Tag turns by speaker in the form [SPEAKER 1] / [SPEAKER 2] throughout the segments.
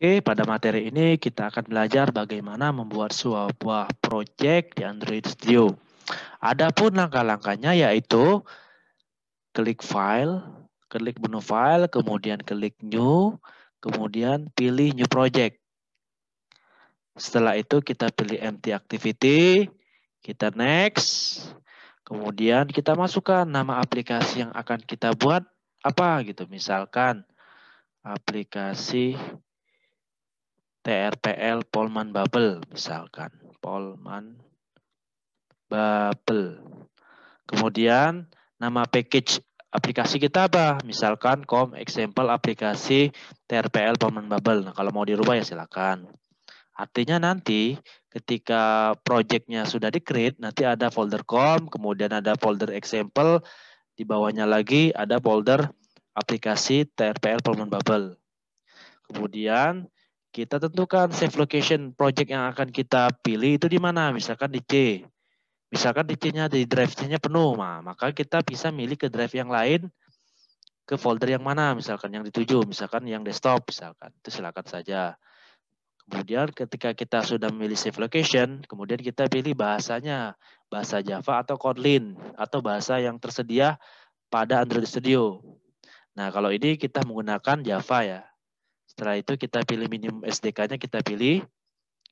[SPEAKER 1] Oke, pada materi ini kita akan belajar bagaimana membuat sebuah project di Android Studio. Adapun langkah-langkahnya yaitu klik file, klik menu file, kemudian klik new, kemudian pilih new project. Setelah itu kita pilih empty activity, kita next, kemudian kita masukkan nama aplikasi yang akan kita buat apa gitu. Misalkan aplikasi TRPL Polman bubble misalkan. Polman bubble Kemudian nama package aplikasi kita apa? Misalkan com example aplikasi TRPL Polman bubble Nah, kalau mau dirubah ya silakan. Artinya nanti ketika projectnya sudah di-create, nanti ada folder com, kemudian ada folder example, di bawahnya lagi ada folder aplikasi TRPL Polman bubble Kemudian kita tentukan safe location project yang akan kita pilih itu di mana. Misalkan di C. Misalkan di C-nya di drive C-nya penuh, nah, maka kita bisa milih ke drive yang lain ke folder yang mana misalkan yang dituju, misalkan yang desktop misalkan. Itu silakan saja. Kemudian ketika kita sudah memilih safe location, kemudian kita pilih bahasanya, bahasa Java atau Kotlin atau bahasa yang tersedia pada Android Studio. Nah, kalau ini kita menggunakan Java ya, setelah itu kita pilih minimum SDK-nya kita pilih.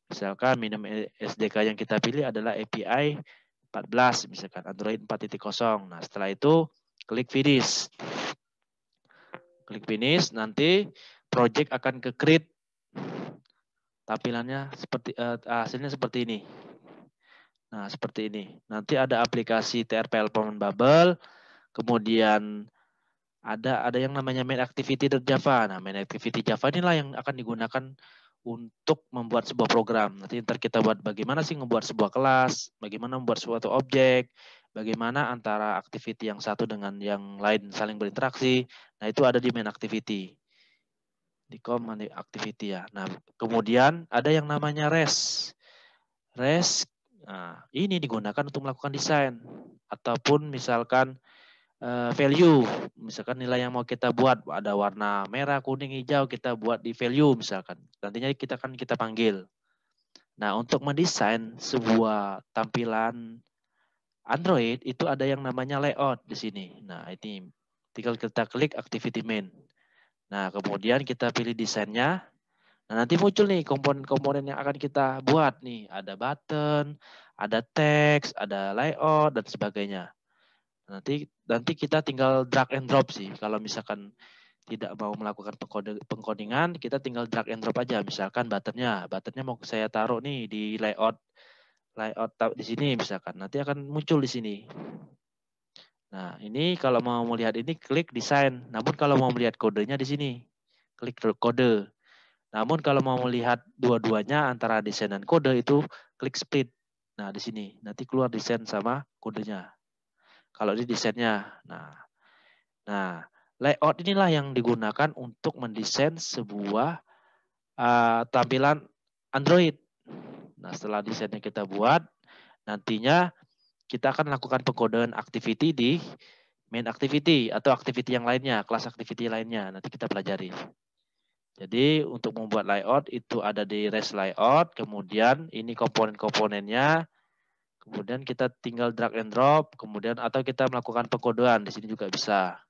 [SPEAKER 1] Misalkan minimum SDK yang kita pilih adalah API 14 misalkan Android 4.0. Nah, setelah itu klik finish. Klik finish nanti project akan ke create tampilannya seperti uh, hasilnya seperti ini. Nah, seperti ini. Nanti ada aplikasi TRPL Pelpomen Bubble, kemudian ada ada yang namanya main activity dari Java. Nah, main activity Java inilah yang akan digunakan untuk membuat sebuah program. Nanti ntar kita buat bagaimana sih membuat sebuah kelas, bagaimana membuat suatu objek, bagaimana antara activity yang satu dengan yang lain saling berinteraksi. Nah, itu ada di main activity. Di command activity ya. Nah, kemudian ada yang namanya REST. REST nah, ini digunakan untuk melakukan desain ataupun misalkan uh, value misalkan nilai yang mau kita buat ada warna merah kuning hijau kita buat di value misalkan nantinya kita akan kita panggil nah untuk mendesain sebuah tampilan Android itu ada yang namanya layout di sini nah ini tinggal kita klik activity main nah kemudian kita pilih desainnya Nah, nanti muncul nih komponen-komponen yang akan kita buat nih. Ada button, ada teks, ada layout, dan sebagainya. Nanti nanti kita tinggal drag and drop sih. Kalau misalkan tidak mau melakukan pengkodingan, kita tinggal drag and drop aja. Misalkan buttonnya, buttonnya mau saya taruh nih di layout layout di sini misalkan. Nanti akan muncul di sini. Nah, ini kalau mau melihat ini klik desain. Namun kalau mau melihat kodenya di sini, klik kode. Namun kalau mau melihat dua-duanya antara desain dan kode itu klik split. Nah, di sini nanti keluar desain sama kodenya kalau di desainnya. Nah, nah layout inilah yang digunakan untuk mendesain sebuah uh, tampilan Android. Nah, setelah desainnya kita buat, nantinya kita akan lakukan pengkodean activity di main activity atau activity yang lainnya, kelas activity lainnya. Nanti kita pelajari. Jadi untuk membuat layout itu ada di rest layout, kemudian ini komponen-komponennya, Kemudian kita tinggal drag and drop, kemudian atau kita melakukan pengkodean di sini juga bisa.